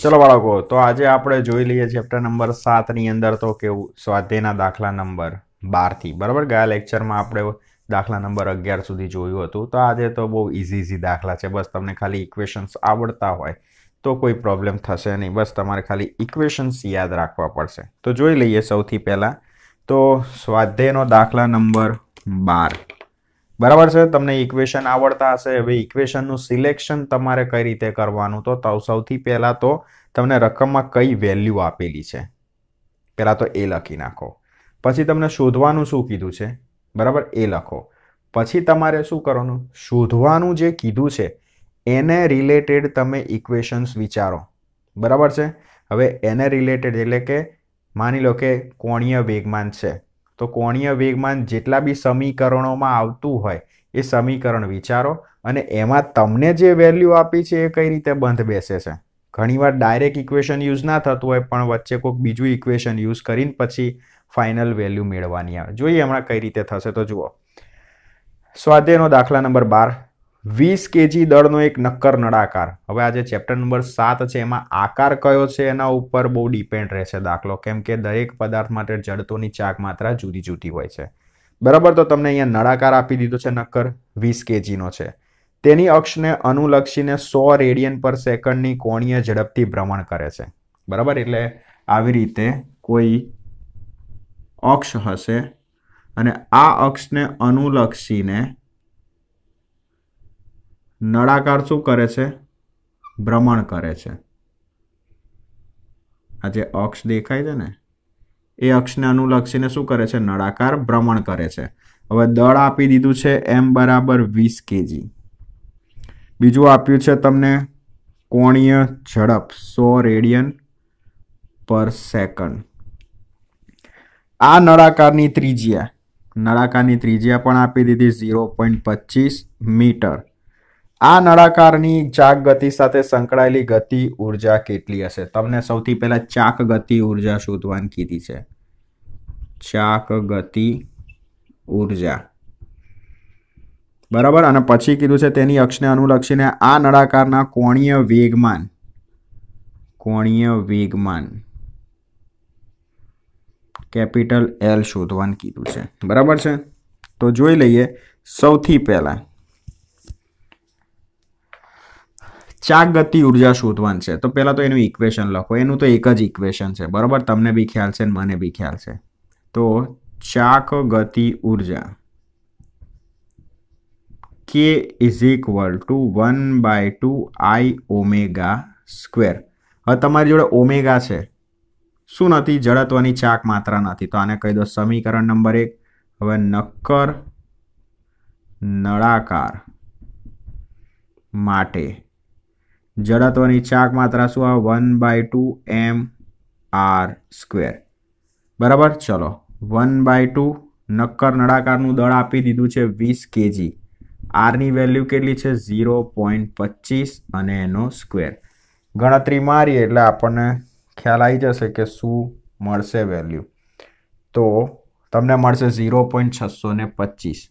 ચલો બાળકો તો આજે આપણે જોઈ લઈએ ચેપ્ટર નંબર સાતની અંદર તો કેવું સ્વાધ્યાયના દાખલા નંબર બારથી બરાબર ગયા લેક્ચરમાં આપણે દાખલા નંબર અગિયાર સુધી જોયું હતું તો આજે તો બહુ ઇઝી ઇઝી દાખલા છે બસ તમને ખાલી ઇક્વેશન્સ આવડતા હોય તો કોઈ પ્રોબ્લેમ થશે નહીં બસ તમારે ખાલી ઇક્વેશન્સ યાદ રાખવા પડશે તો જોઈ લઈએ સૌથી પહેલાં તો સ્વાધ્યાયનો દાખલા નંબર બાર બરાબર છે તમને ઇક્વેશન આવડતા હશે હવે ઇક્વેશનનું સિલેક્શન તમારે કઈ રીતે કરવાનું તો સૌથી પહેલાં તો તમને રકમમાં કઈ વેલ્યુ આપેલી છે પહેલાં તો એ લખી નાખો પછી તમને શોધવાનું શું કીધું છે બરાબર એ લખો પછી તમારે શું કરવાનું શોધવાનું જે કીધું છે એને રિલેટેડ તમે ઇક્વેશન્સ વિચારો બરાબર છે હવે એને રિલેટેડ એટલે કે માની લો કે કોણીય વેગમાન છે તો કોણીય વેગમાન જેટલા બી સમીકરણોમાં આવતું હોય એ સમીકરણ વિચારો અને એમાં તમને જે વેલ્યુ આપી છે એ કઈ રીતે બંધ બેસે છે ઘણીવાર ડાયરેક્ટ ઇક્વેશન યુઝ ના થતું હોય પણ વચ્ચે કોઈક બીજું ઇક્વેશન યુઝ કરીને પછી ફાઇનલ વેલ્યુ મેળવવાની આવે જોઈએ હમણાં કઈ રીતે થશે તો જુઓ સ્વાધ્યાયનો દાખલા નંબર બાર વીસ કેજી દળનો એક નક્કર નળાકાર હવે આજે ચેપ્ટર નંબર સાત છે એમાં આકાર કયો છે એના ઉપર બહુ ડિપેન્ડ રહેશે દાખલો કેમ કે દરેક પદાર્થ માટે જડતોની ચાક માત્રા જુદી જુદી હોય છે બરાબર તો તમને અહીંયા નળાકાર આપી દીધો છે નક્કર વીસ કેજીનો છે તેની અક્ષને અનુલક્ષીને સો રેડિયન પર સેકન્ડની કોણીય ઝડપથી ભ્રમણ કરે છે બરાબર એટલે આવી રીતે કોઈ અક્ષ હશે અને આ અક્ષને અનુલક્ષીને નળાકાર શું કરે છે ભ્રમણ કરે છે આ જે અક્ષ દેખાય છે ને એ અક્ષને અનુલક્ષીને શું કરે છે નળાકાર ભ્રમણ કરે છે હવે દળ આપી દીધું છે એમ બરાબર વીસ કેજી બીજું આપ્યું છે તમને કોણીય ઝડપ સો રેડિયન પર સેકન્ડ આ નળાકારની ત્રિજ્યા નળાકારની ત્રિજ્યા પણ આપી દીધી ઝીરો પોઈન્ટ પચીસ મીટર આ નળાકારની ચાક ગતિ સાથે સંકળાયેલી ગતિ ઉર્જા કેટલી હશે તમને સૌથી પહેલા ચાક ગતિ ઉર્જા શોધવાની કીધી છે ચાક ગતિ ઉર્જા બરાબર અને પછી કીધું છે તેની અક્ષને અનુલક્ષીને આ નળાકારના કોણીય વેગમાન કોણીય વેગમાન કેપિટલ એલ શોધવાનું કીધું છે બરાબર છે તો જોઈ લઈએ સૌથી પહેલાં ચાક ગતિ ઉર્જા શોધવાની છે તો પહેલાં તો એનું ઇક્વેશન લખો એનું તો એક જ ઇક્વેશન છે બરાબર તમને બી ખ્યાલ છે મને બી ખ્યાલ છે તો ચાક ગતિ ઉર્જા K is equal to one by two I omega square હવે તમારી જોડે ઓમેગા છે શું નથી જડત્વની ચાક માત્રા નથી તો આને કહી દો સમીકરણ નંબર એક હવે નક્કર નળાકાર માટે જડત્વની ચાક માત્રા શું આવે one by two M R square બરાબર ચલો વન બાય ટુ નક્કર નળાકારનું દળ આપી દીધું છે વીસ કેજી આરની વેલ્યુ કેટલી છે ઝીરો પોઈન્ટ પચીસ અને એનો સ્ક્વેર ગણતરી મારીએ એટલે આપણને ખ્યાલ આવી જશે કે શું મળશે વેલ્યુ તો તમને મળશે ઝીરો પોઈન્ટ છસો ને પચીસ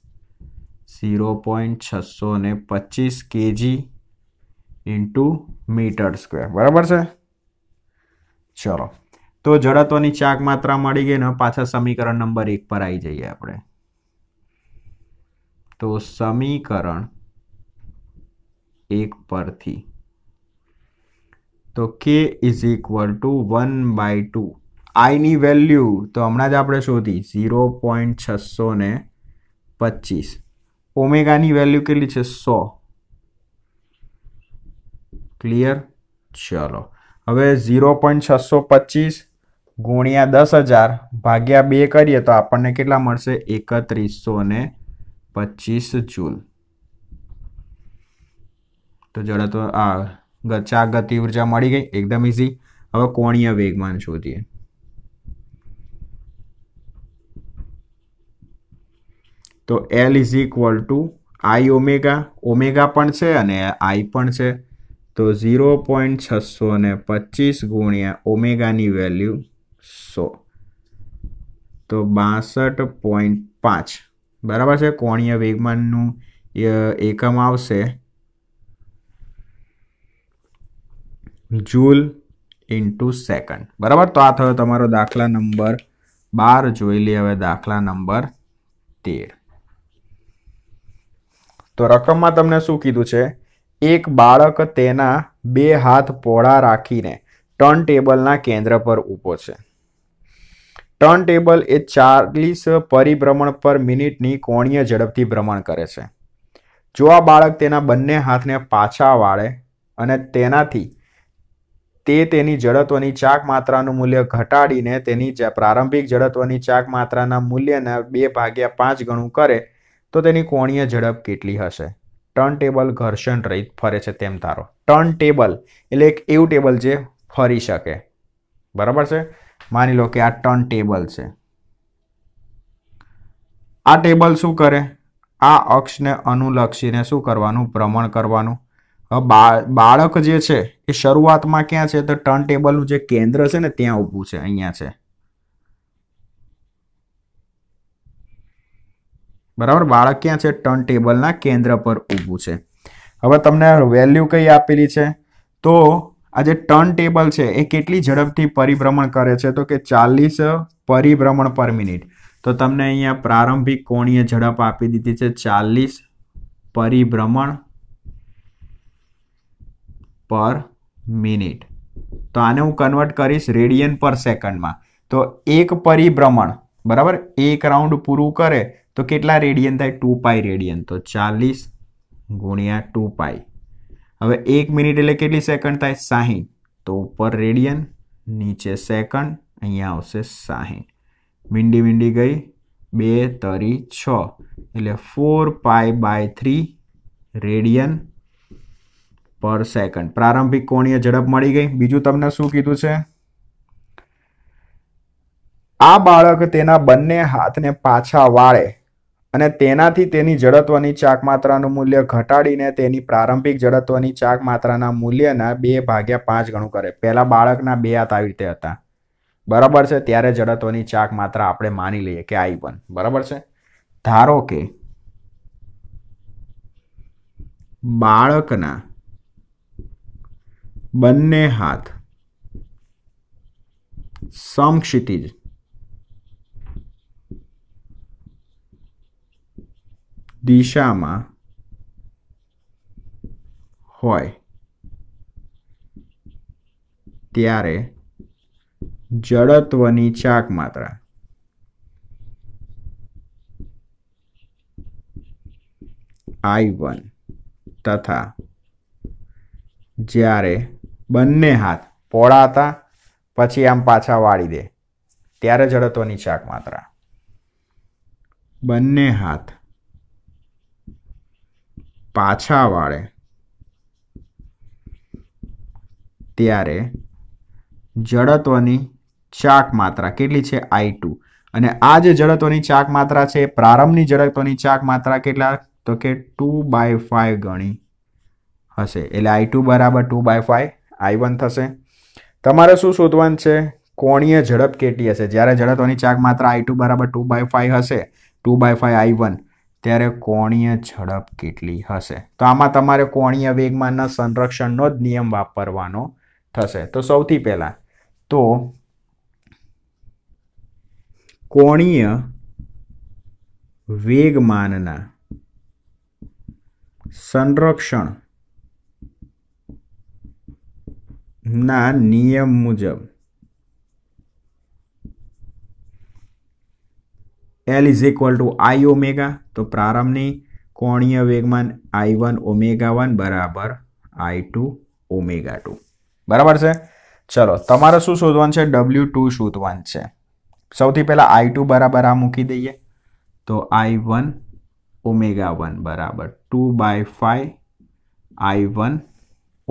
ઝીરો પોઈન્ટ છસો ને પચીસ કેજી ઇન્ટુ મીટર સ્ક્વેર બરાબર છે ચલો તો જડત્વની ચાક માત્રા મળી ગઈ ને પાછા સમીકરણ નંબર એક પર આવી જઈએ આપણે તો સમીકરણ એક પરથી તો K is equal to one by two આઈની વેલ્યુ તો હમણાં જ આપણે શોધી ઝીરો પોઈન્ટ છસો ને પચીસ ઓમેગાની વેલ્યુ કેટલી છે સો ક્લિયર ચલો હવે ઝીરો પોઈન્ટ છસો પચીસ ગુણ્યા દસ હજાર ભાગ્યા બે કરીએ તો આપણને કેટલા મળશે એકત્રીસો ને પચીસ જૂલ તો જરા તો આ ગચા ગતિ ઉર્જા મળી ગઈ એકદમ ઇઝી હવે કોણીય વેગમાન શોધીએ તો L is equal to I omega omega પણ છે અને આઈ પણ છે તો ઝીરો પોઈન્ટ છસો ને પચીસ ગુણ્યા ઓમેગાની વેલ્યુ સો તો બાસઠ પોઈન્ટ પાંચ બરાબર છે કોણીય વેગમાનનું એકમ આવશે જૂલ ઇન્ટુ સેકન્ડ બરાબર તો આ થયો તમારો દાખલા નંબર બાર જોઈ લઈએ હવે દાખલા નંબર તેર તો રકમમાં તમને શું કીધું છે એક બાળક તેના બે હાથ પહોળા રાખીને ટર્ન ટેબલના કેન્દ્ર પર ઊભો છે ટર્ન ટેબલ એ ચાલીસ પરિભ્રમણ પર મિનિટની કોણીય ઝડપથી ભ્રમણ કરે છે જો આ બાળક તેના બંને હાથને પાછા વાળે અને તેનાથી તે તેની જડત્વની ચાક માત્રાનું મૂલ્ય ઘટાડીને તેની પ્રારંભિક જડત્વની ચાક માત્રાના મૂલ્યના બે ભાગ્યા પાંચ ગણું કરે તો તેની કોણીય ઝડપ કેટલી હશે ટર્ન ટેબલ ઘર્ષણ રહીત ફરે છે તેમ ધારો ટર્ન ટેબલ એટલે એક એવું ટેબલ જે ફરી શકે બરાબર છે માની લો કે આ ટર્ન ટેબલ છે આ ટેબલ શું કરે આ અક્ષને અનુલક્ષીને શું કરવાનું ભ્રમણ કરવાનું બાળક જે છે એ શરૂઆતમાં ક્યાં છે તો ટર્ન ટેબલનું જે કેન્દ્ર છે ને ત્યાં ઊભું છે અહીંયા છે બરાબર બાળક ક્યાં છે ટર્ન ટેબલના કેન્દ્ર પર ઊભું છે હવે તમને વેલ્યુ કઈ આપેલી છે તો આ જે ટર્ન ટેબલ છે એ કેટલી ઝડપથી પરિભ્રમણ કરે છે તો કે ચાલીસ પરિભ્રમણ પર મિનિટ તો તમને અહીંયા પ્રારંભિક કોણીય ઝડપ આપી દીધી છે ચાલીસ પરિભ્રમણ પર મિનિટ તો આને હું કન્વર્ટ કરીશ રેડિયન પર સેકન્ડમાં તો એક પરિભ્રમણ બરાબર એક રાઉન્ડ પૂરું કરે તો કેટલા રેડિયન થાય ટુ પાઈ રેડિયન તો ચાલીસ ગુણ્યા ટુ પાઈ હવે એક મિનિટ એટલે કેટલી સેકન્ડ થાય સાહીઠ તો ઉપર રેડિયન નીચે સેકન્ડ અહીંયા આવશે સાહીઠ મીંડી મીંડી ગઈ બે તરી છ એટલે four pi by three radian per second પ્રારંભિક કોણીય ઝડપ મળી ગઈ બીજું તમને શું કીધું છે આ બાળક તેના બંને હાથને પાછા વાળે અને તેનાથી તેની જડત્વની ચાક માત્રાનું મૂલ્ય ઘટાડીને તેની પ્રારંભિક જડત્વની ચાક માત્રાના મૂલ્યના બે ભાગ્યા પાંચ ગણું કરે પહેલાં બાળકના બે હાથ આવી રીતે હતા બરાબર છે ત્યારે જડત્વની ચાક માત્રા આપણે માની લઈએ કે આઈ વન બરાબર છે ધારો કે બાળકના બંને હાથ સમક્ષિતિજ દિશામાં હોય ત્યારે જડત્વની ચાક માત્રા આઈ વન તથા જ્યારે બંને હાથ પોળાતા પછી આમ પાછા વાળી દે ત્યારે જડત્વની ચાક માત્રા બંને હાથ પાછા વાળે ત્યારે જડત્વની ચાક માત્રા કેટલી છે આઈ ટુ અને આ જે જડત્વની ચાક માત્રા છે પ્રારંભની જડત્વની ચાક માત્રા કેટલા તો કે ટુ બાય ફાઈવ ગણી હશે એટલે આઈ બરાબર two by five I one થશે તમારે શું શોધવાનું છે કોણીય ઝડપ કેટલી હશે જ્યારે ઝડપની ચાક માત્રા આઈ બરાબર ટુ બાય ફાઈવ હશે two by five I one ત્યારે કોણીય ઝડપ કેટલી હશે તો આમાં તમારે કોણીય વેગમાનના સંરક્ષણનો જ નિયમ વાપરવાનો થશે તો સૌથી પહેલાં તો કોણીય વેગમાનના સંરક્ષણ ના નિયમ મુજબ L is equal to I omega તો પ્રારંભની કોણીય વેગમાન આઈ વન ઓમેગા વન બરાબર આઈ ટુ ઓમેગા ટુ બરાબર છે ચલો તમારે શું શોધવાનું છે ડબલ્યુ ટુ શોધવાનું છે સૌથી પહેલાં આઈ ટુ બરાબર આ મૂકી દઈએ તો આઈ વન ઓમેગા વન બરાબર two by five I one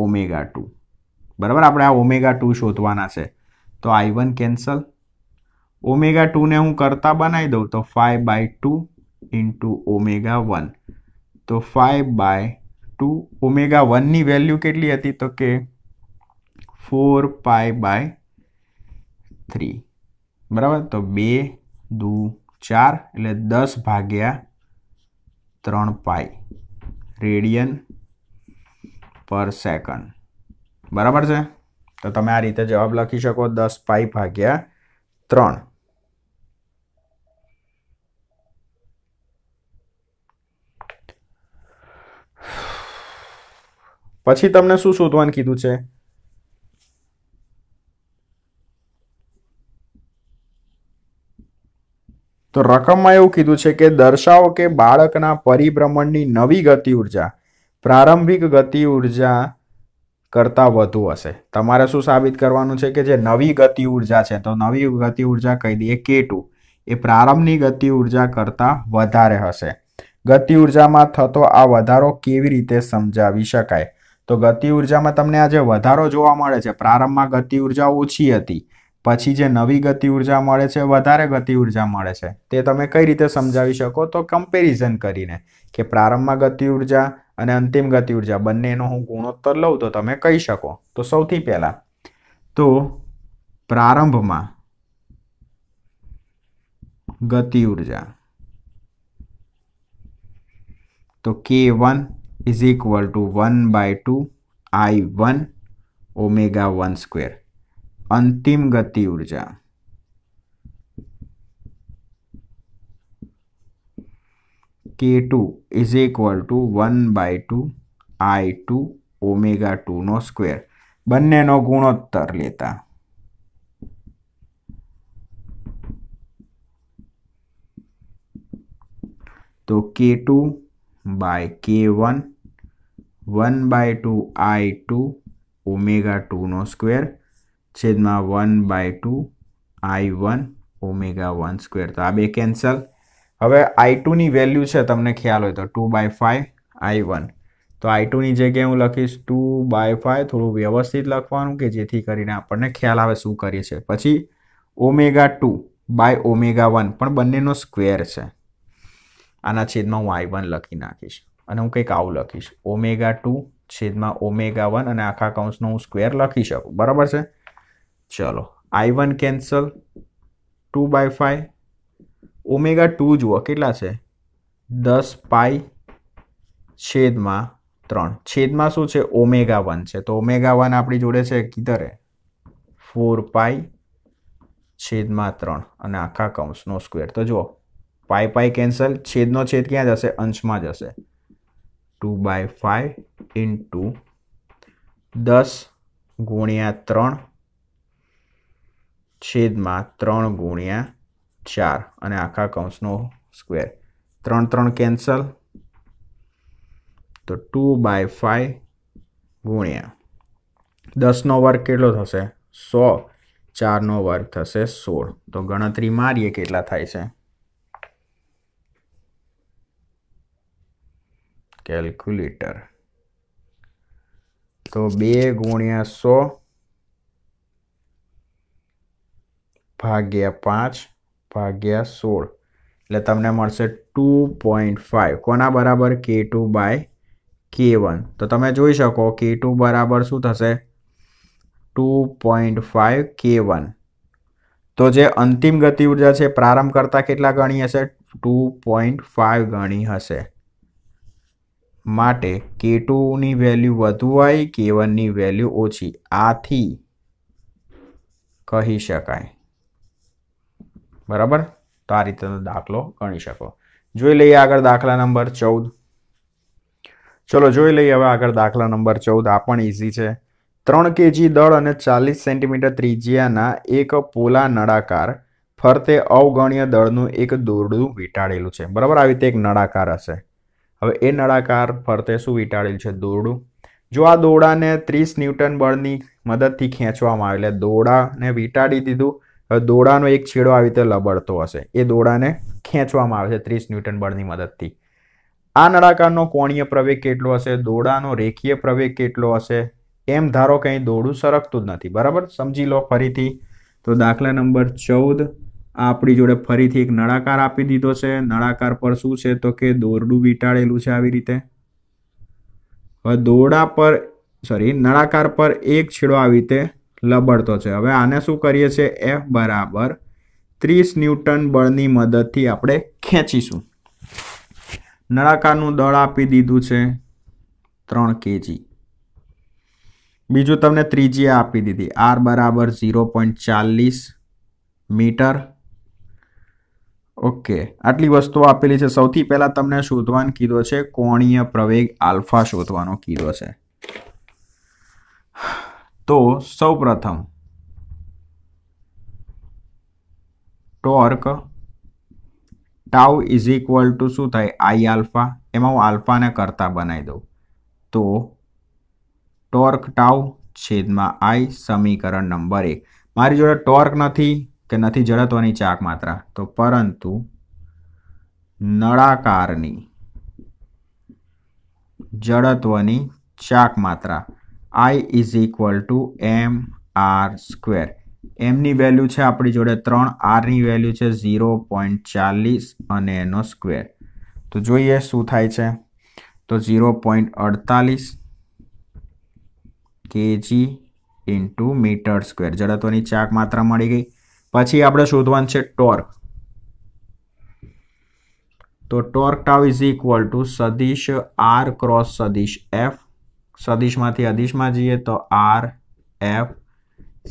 omega two બરાબર આપણે આ ઓમેગા ટુ શોધવાના છે તો આઈ વન કેન્સલ ઓમેગા ટુને હું કરતા બનાવી દઉં તો five by two into omega one તો ફાઈવ બાય ટુ ઓમેગા વનની વેલ્યુ કેટલી હતી તો કે ફોર પાય બાય થ્રી બરાબર તો બે દુ ચાર એટલે દસ ભાગ્યા ત્રણ પાય રેડિયન પર સેકન્ડ બરાબર છે તો તમે આ રીતે જવાબ લખી શકો દસ પાઈ ભાગ્યા ત્રણ પછી તમને શું શોધવાનું કીધું છે તો રકમમાં એવું કીધું છે કે દર્શાવો કે બાળકના પરિભ્રમણની નવી ગતિ ઉર્જા પ્રારંભિક ગતિ ઉર્જા કરતાં વધુ હશે તમારે શું સાબિત કરવાનું છે કે જે નવી ગતિ ઉર્જા છે તો નવી ગતિ ઉર્જા કહી દઈએ કે ટુ એ પ્રારંભની ગતિ ઉર્જા કરતાં વધારે હશે ગતિ ઉર્જામાં થતો આ વધારો કેવી રીતે સમજાવી શકાય તો ગતિ ઉર્જામાં તમને આજે વધારો જોવા મળે છે પ્રારંભમાં ગતિ ઉર્જા ઓછી હતી પછી જે નવી ગતિ ઉર્જા મળે છે વધારે ગતિ ઉર્જા મળે છે તે તમે કઈ રીતે સમજાવી શકો તો કમ્પેરિઝન કરીને કે પ્રારંભમાં ગતિ ઉર્જા અને અંતિમ ગતિ ઉર્જા બંનેનો હું ગુણોત્તર લઉં તો તમે કહી શકો તો સૌથી પહેલાં તો પ્રારંભમાં ગતિ ઉર્જા તો K one is equal to 1 by 2 i1 omega one square અંતિમ ગતિ ઉર્જા K two is equal to one by two I two omega ટુનો સ્ક્વેર બંનેનો ગુણોત્તર લેતા તો K two by K one one by two I two omega ટુનો square છેદમાં one by two I one omega one square તો આ બે કેન્સલ હવે આઈ ટુની વેલ્યુ છે તમને ખ્યાલ હોય તો two by five I one તો આઈ ટુની જગ્યાએ હું લખીશ ટુ બાય ફાઈવ થોડું વ્યવસ્થિત લખવાનું કે જેથી કરીને આપણને ખ્યાલ આવે શું કરીએ છીએ પછી omega two by omega one પણ બંનેનો સ્ક્વેર છે આના છેદમાં હું આઈ વન લખી નાખીશ અને હું કંઈક આવું લખીશ ઓમેગા ટુ છેદમાં ઓમેગા વન અને આખા કાઉન્સનો હું સ્ક્વેર લખી શકું બરાબર છે ચલો I one cancel two by five omega two જુઓ કેટલા છે દસ પાઈ છેદમાં ત્રણ છેદમાં શું છે ઓમેગા વન છે તો ઓમેગા વન આપણી જોડે છે કીધરે ફોર પાઈ છેદમાં ત્રણ અને આખા કૌંસનો સ્ક્વેર તો જુઓ પાઈ પાઈ કેન્સલ છેદનો છેદ ક્યાં જશે અંશમાં જશે ટુ બાય ફાઈવ ઇન્ટુ દસ ગુણ્યા ત્રણ છેદમાં ત્રણ ગુણ્યા ચાર અને આખા કૌંસનો સ્ક્વેર ત્રણ ત્રણ કેન્સલ તો ટુ બાય ફાઈવ ગુણ્યા દસનો વર્ગ કેટલો થશે સો ચારનો વર્ગ થશે સોળ તો ગણતરી મારીએ કેટલા થાય છે કેલ્ક્યુલેટર તો બે ગુણ્યા સો ભાગ્યા પાંચ ભાગ્યા સોળ એટલે તમને મળશે ટુ પોઈન્ટ ફાઇવ કોના બરાબર કે ટુ બાય કે વન તો તમે જોઈ શકો કે ટુ બરાબર શું થશે two point five K one તો જે અંતિમ ગતિ ઉર્જા છે પ્રારંભ કરતાં કેટલા ગણી હશે ટુ પોઈન્ટ ફાઇવ ગણી હશે માટે કે ટુની વેલ્યુ વધુ હોય કે વનની વેલ્યુ ઓછી આથી કહી શકાય બરાબર તો આ રીતેનો દાખલો ગણી શકો જોઈ લઈએ આગળ દાખલા નંબર ચૌદ ચલો જોઈ લઈએ હવે આગળ દાખલા નંબર ચૌદ આ પણ ઇઝી છે ત્રણ કેજી દળ અને ચાલીસ સેન્ટીમીટર ત્રિજ્યાના એક પોલા નળાકાર ફરતે અવગણ્ય દળનું એક દોરડું વીંટાળેલું છે બરાબર આવી રીતે એક નળાકાર હશે હવે એ નળાકાર ફરતે શું વીંટાળેલ છે દોરડું જો આ દોરડાને ત્રીસ ન્યૂટન બળની મદદથી ખેંચવામાં આવે એટલે દોરડાને વીંટાળી દીધું હવે દોરડાનો એક છેડો આવી રીતે લબડતો હશે એ દોરડાને ખેંચવામાં આવે છે ત્રીસ ન્યૂટન બળની મદદથી આ નળાકારનો કોણીય પ્રવેગ કેટલો હશે દોરડાનો રેખીય પ્રવેગ કેટલો હશે એમ ધારો કંઈ દોરડું સરકતું જ નથી બરાબર સમજી લો ફરીથી તો દાખલા નંબર ચૌદ આપણી જોડે ફરીથી એક નળાકાર આપી દીધો છે નળાકાર પર શું છે તો કે દોરડું વીંટાળેલું છે આવી રીતે હવે દોરડા પર સોરી નળાકાર પર એક છેડો આવી રીતે લબડતો છે હવે આને શું કરીએ છીએ એફ બરાબર ત્રીસ ન્યૂટન બળની મદદથી આપણે ખેંચીશું નળાકારનું દળ આપી દીધું છે ત્રણ કેજી બીજું તમને ત્રીજી આપી દીધી આર બરાબર ઝીરો પોઈન્ટ ચાલીસ મીટર ઓકે આટલી વસ્તુઓ આપેલી છે સૌથી પહેલાં તમને શોધવાનું કીધો છે કોણીય પ્રવેગ આલ્ફા શોધવાનો કીધો છે તો સૌ પ્રથમ torque tau is equal to શું થાય આઈ આલ્ફા એમાં હું આલ્ફાને કરતા બનાવી દઉં તો ટોર્ક ટાઉ છેદમાં આઈ સમીકરણ નંબર એક મારી જોડે ટોર્ક નથી કે નથી જડત્વની ચાક માત્રા તો પરંતુ નળાકારની જડત્વની ચાક માત્રા I is equal to M R square એમની વેલ્યુ છે આપણી જોડે ત્રણ આરની વેલ્યુ છે ઝીરો પોઈન્ટ ચાલીસ અને એનો સ્ક્વેર તો જોઈએ શું થાય છે તો ઝીરો પોઈન્ટ અડતાલીસ કેજી ઇન્ટુ મીટર સ્ક્વેર જડત્વની ચાક માત્રા મળી ગઈ પછી આપણે શોધવાનું છે ટોર્ક તો torque tau is equal to સદીશ આર ક્રોસ સદીશ એફ સદીશમાંથી અદીશમાં જઈએ તો આર એફ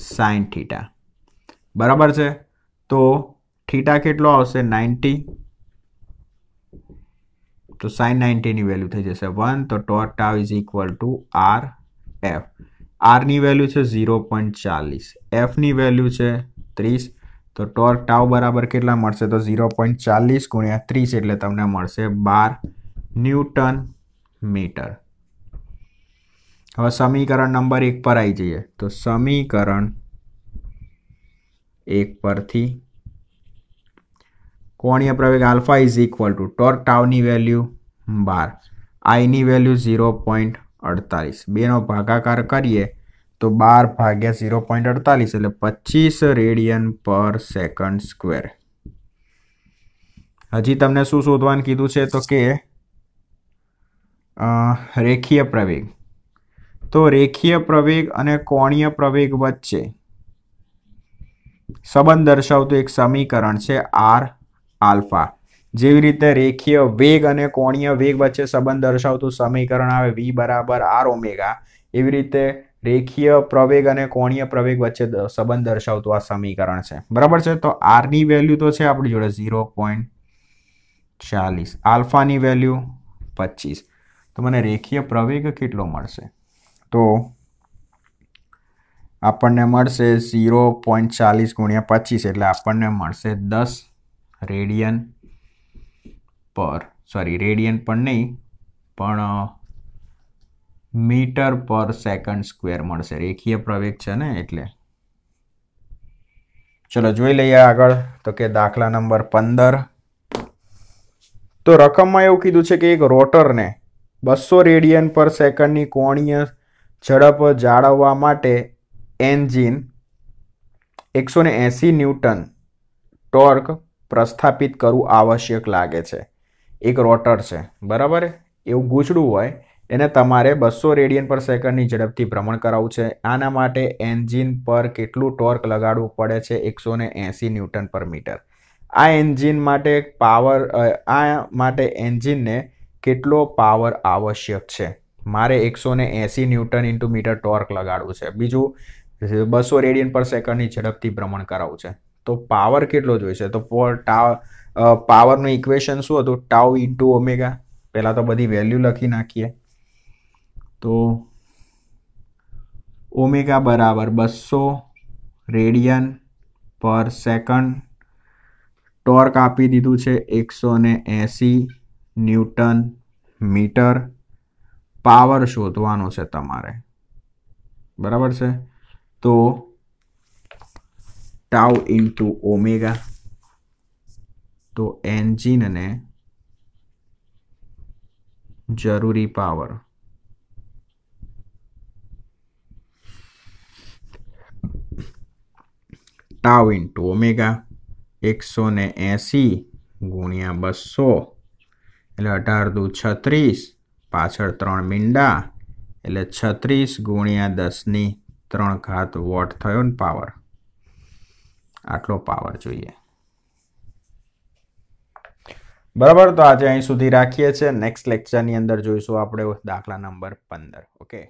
સાઇન થીટા બરાબર છે તો થીટા કેટલો આવશે નાઇન્ટી તો સાઇન નાઇન્ટીની વેલ્યુ થઈ જશે વન તો torque tau is equal to R F આરની વેલ્યુ છે ઝીરો પોઈન્ટ ચાલીસ એફની વેલ્યુ છે ત્રીસ તો ટોર્ક ટાવ બરાબર કેટલા મળશે તો ઝીરો પોઈન્ટ ચાલીસ ગુણ્યા ત્રીસ એટલે તમને મળશે બાર ન્યૂટન મીટર હવે સમીકરણ નંબર એક પર આવી જઈએ તો સમીકરણ એક પરથી કોણીય પ્રવેગ alpha is equal to torque ટાવની વેલ્યુ બાર આઈની વેલ્યુ ઝીરો પોઈન્ટ અડતાલીસ બેનો ભાગાકાર કરીએ તો બાર ભાગ્યા ઝીરો પોઈન્ટ અડતાલીસ એટલે પચીસ રેડિયન પર સેકન્ડ સ્ક્વેર હજી તમને શું શોધવાનું કીધું છે તો કે રેખીય પ્રવેગ તો રેખીય પ્રવેગ અને કોણીય પ્રવેગ વચ્ચે સંબંધ દર્શાવતું એક સમીકરણ છે આર આલ્ફા જેવી રીતે રેખીય વેગ અને કોણીય વેગ વચ્ચે સંબંધ દર્શાવતું સમીકરણ આવે વી બરાબર આર ઓમેગા એવી રીતે રેખીય પ્રવેગ અને કોણીય પ્રવેગ વચ્ચે સંબંધ દર્શાવતું આ સમીકરણ છે બરાબર છે તો આરની વેલ્યુ તો છે આપણી જોડે ઝીરો પોઈન્ટ ચાલીસ આલ્ફાની વેલ્યુ પચીસ તો મને રેખીય પ્રવેગ કેટલો મળશે તો આપણને મળશે ઝીરો પોઈન્ટ ચાલીસ ગુણ્યા પચીસ એટલે આપણને મળશે દસ રેડિયન પર સોરી રેડિયન પણ નહીં પણ મીટર પર સેકન્ડ સ્ક્વેર મળશે રેખીય પ્રવેગ છે ને એટલે ચલો જોઈ લઈએ આગળ તો કે દાખલા નંબર પંદર તો રકમમાં એવું કીધું છે કે એક રોટરને બસો રેડિયન પર સેકન્ડની કોણીય ઝડપ જાળવવા માટે એન્જિન એકસો ને એંસી ન્યૂટન ટોર્ક પ્રસ્થાપિત કરવું આવશ્યક લાગે છે એક રોટર છે બરાબર એવું ગૂંચડું હોય એને તમારે બસો રેડિયન પર સેકન્ડની ઝડપથી ભ્રમણ કરાવવું છે આના માટે એન્જિન પર કેટલું ટોર્ક લગાડવું પડે છે એકસો ને એંસી ન્યૂટન પર મીટર આ એન્જિન માટે પાવર આ માટે એન્જિનને કેટલો પાવર આવશ્યક છે મારે એકસો ને એંસી ન્યૂટન ઇન્ટુ મીટર ટોર્ક લગાડવું છે બીજું બસો રેડિયન પર સેકન્ડની ઝડપથી ભ્રમણ કરાવવું છે તો પાવર કેટલો જોઈશે તો ફોર ટા પાવરનું ઇક્વેશન શું હતું ટાઉ ઇન્ટુ ઓમેગા પહેલાં તો બધી વેલ્યુ લખી નાખીએ તો ઓમેગા બરાબર બસો રેડિયન પર સેકન્ડ ટોર્ક આપી દીધું છે એકસો ને એંસી ન્યૂટન મીટર પાવર શોધવાનો છે તમારે બરાબર છે તો ટાઉ ઇન્ટુ ઓમેગા તો એન્જિનને જરૂરી પાવર ટાવ ઇન્ટુ ઓમેગા એકસો ને એંસી ગુણ્યા બસો એટલે અઢાર દુ છત્રીસ પાછળ ત્રણ મીંડા એટલે છત્રીસ ગુણ્યા દસની ત્રણ ઘાત વોટ થયો ને પાવર આટલો પાવર જોઈએ બરાબર તો આજે અહીં સુધી રાખીએ છીએ નેક્સ્ટ લેક્ચરની અંદર જોઈશું આપણે દાખલા નંબર પંદર ઓકે